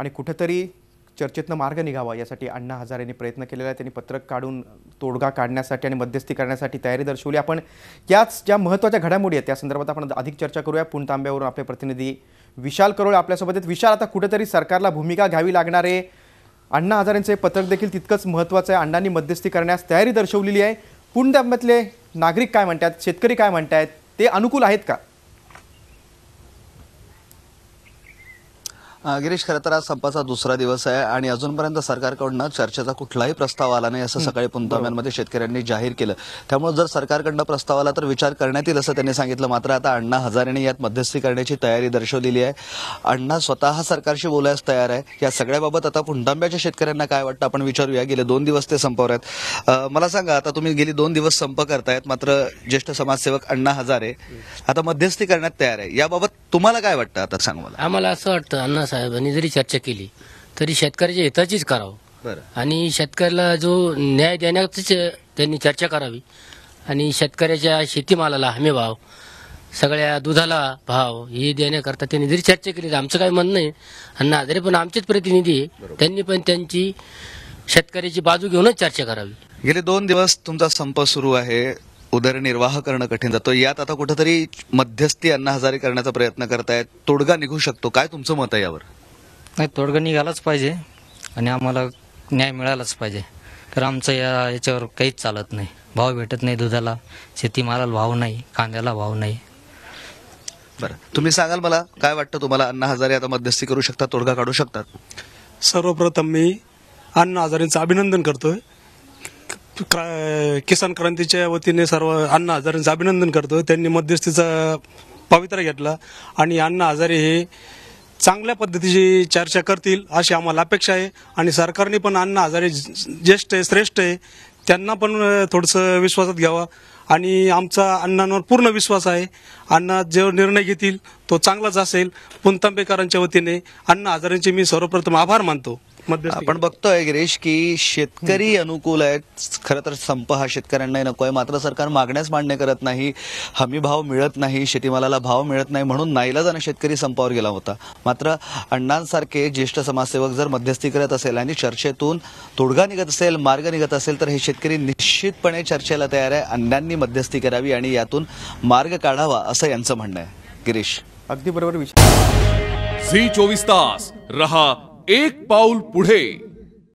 आणि कुठंतरी चर्चेतनं मार्ग निघावा यासाठी अण्णा हजारेंनी प्रयत्न केलेला आहे त्यांनी पत्रक काढून तोडगा काढण्यासाठी आणि मध्यस्थी करण्यासाठी तयारी दर्शवली आपण याच ज्या महत्त्वाच्या घडामोडी आहेत त्या संदर्भात आपण अधिक चर्चा करूया पुण तांब्यावरून आपले प्रतिनिधी विशाल करोळ आपल्यासोबत आहेत विशाल आता कुठेतरी सरकारला भूमिका घ्यावी लागणारे अण्णा हजारेंचं पत्रक देखील तितकंच महत्त्वाचं आहे अण्णांनी मध्यस्थी करण्यास तयारी दर्शवलेली आहे पुण तांब्यातले नागरिक काय म्हणतात शेतकरी काय म्हणतात ते अनुकूल आहेत का गिरीश खरं तर आज संपाचा दुसरा दिवस आहे आणि अजूनपर्यंत सरकारकडनं चर्चेचा कुठलाही प्रस्ताव आला नाही असं सकाळी पुंतम्यांमध्ये शेतकऱ्यांनी जाहीर केलं त्यामुळे जर सरकारकडनं प्रस्ताव आला तर विचार करण्यात येईल असं त्यांनी सांगितलं मात्र आता अण्णा हजारेने यात मध्यस्थी करण्याची तयारी दर्शवलेली आहे अण्णा स्वतः सरकारशी बोलायला तयार आहे या सगळ्याबाबत आता पुंतांब्याच्या शेतकऱ्यांना काय वाटतं आपण विचारूया गेले दोन दिवस ते संपवर आहेत मला सांगा आता तुम्ही गेली दोन दिवस संप करतायत मात्र ज्येष्ठ समाजसेवक अण्णा हजारे आता मध्यस्थी करण्यात तयार आहे याबाबत तुम्हाला काय वाटतं आता सांग मला आम्हाला असं वाटतं अण्णा साहेबांनी जरी चर्चा केली तरी शेतकऱ्याच्या हिताचीच करावं आणि शेतकऱ्याला जो न्याय देण्याचीच त्यांनी चर्चा करावी आणि शेतकऱ्याच्या शेतीमालाला हमी भाव सगळ्या दुधाला भाव हे देण्याकरता त्यांनी जरी चर्चा केली तर आमचं काही म्हणणं आहे आणि जरी पण आमचेच प्रतिनिधी त्यांनी पण त्यांची शेतकऱ्याची बाजू घेऊनच चर्चा करावी गेले दोन दिवस तुमचा संप सुरू आहे उदरनिर्वाह करणं कठीण जातो यात आता कुठेतरी मध्यस्थी अन्न हजारे करण्याचा प्रयत्न करतायत तोडगा निघू शकतो काय तुमचं मत आहे यावर नाही तोडगा निघालाच पाहिजे आणि आम्हाला न्याय मिळालाच पाहिजे तर आमचं या याच्यावर काहीच चालत नाही भाव भेटत नाही दुधाला शेतीमालाला भाव नाही कांद्याला भाव नाही बरं तुम्ही सांगाल मला काय वाटतं तुम्हाला अन्न हजारे आता मध्यस्थी करू शकतात तोडगा काढू शकतात सर्वप्रथम मी अन्न हजारेंचं अभिनंदन करतोय किसान क्रांतीच्या वतीने सर्व अण्णा हजारेंचं अभिनंदन करतो त्यांनी मध्यस्थीचा पवित्रा घेतला आणि अण्णा हजारे हे चांगल्या पद्धतीची चर्चा करतील अशी आम्हाला अपेक्षा आहे आणि सरकारने पण अण्णा हजारे ज्येष्ठ आहे श्रेष्ठ आहे त्यांना पण थोडंसं विश्वासात घ्यावा आणि आमचा अण्णांवर पूर्ण विश्वास आहे अण्णा जो निर्णय घेतील तो चांगलाच असेल पुनतांबेकरांच्या वतीने अण्णा हजारेंचे मी सर्वप्रथम आभार मानतो आपण बघतोय गिरीश की शेतकरी अनुकूल आहेत खरं तर संप हा शेतकऱ्यांनाही नको आहे मात्र सरकार मागण्यास मान्य करत नाही हमी भाव मिळत नाही शेतीमालाला भाव मिळत नाही म्हणून जाणं शेतकरी संपावर गेला होता मात्र अण्णांसारखे ज्येष्ठ समाजसेवक जर मध्यस्थी करत असेल आणि चर्चेतून तोडगा निघत असेल मार्ग निघत असेल तर हे शेतकरी निश्चितपणे चर्चेला तयार आहे अण्णांनी मध्यस्थी करावी आणि यातून मार्ग काढावा असं यांचं म्हणणं आहे गिरीश अगदी बरोबर विचार सी चोवीस तास रहा एक पाऊल पुढे